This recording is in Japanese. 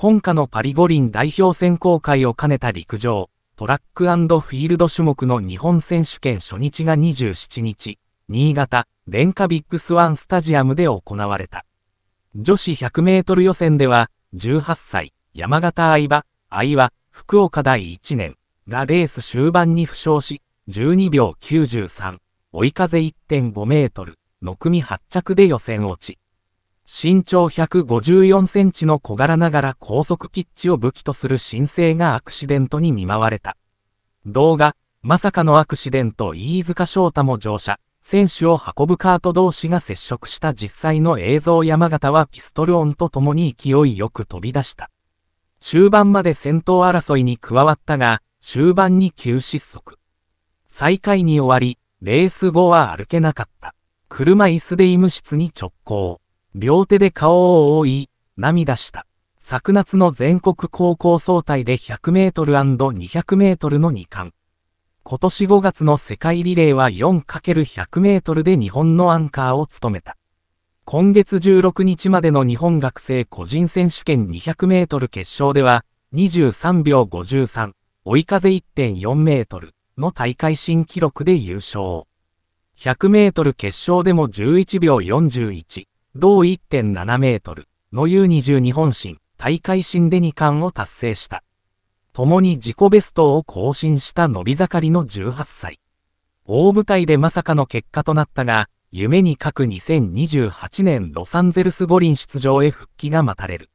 今夏のパリ五輪代表選考会を兼ねた陸上、トラックフィールド種目の日本選手権初日が27日、新潟、電化ビッグスワンスタジアムで行われた。女子100メートル予選では、18歳、山形相葉、相葉、福岡第1年がレース終盤に負傷し、12秒93、追い風1.5メートルの組8着で予選落ち。身長154センチの小柄ながら高速ピッチを武器とする新星がアクシデントに見舞われた。動画、まさかのアクシデント飯塚翔太も乗車、選手を運ぶカート同士が接触した実際の映像山形はピストル音とともに勢いよく飛び出した。終盤まで戦闘争いに加わったが、終盤に急失速。最下位に終わり、レース後は歩けなかった。車椅子で医務室に直行。両手で顔を覆い、涙した。昨夏の全国高校総体で100メートル &200 メートルの2冠。今年5月の世界リレーは 4×100 メートルで日本のアンカーを務めた。今月16日までの日本学生個人選手権200メートル決勝では、23秒53、追い風1.4メートルの大会新記録で優勝。100メートル決勝でも11秒41、同1.7メートルの u 2日本神大会新で2冠を達成した。共に自己ベストを更新した伸び盛りの18歳。大舞台でまさかの結果となったが、夢に書く2028年ロサンゼルス五輪出場へ復帰が待たれる。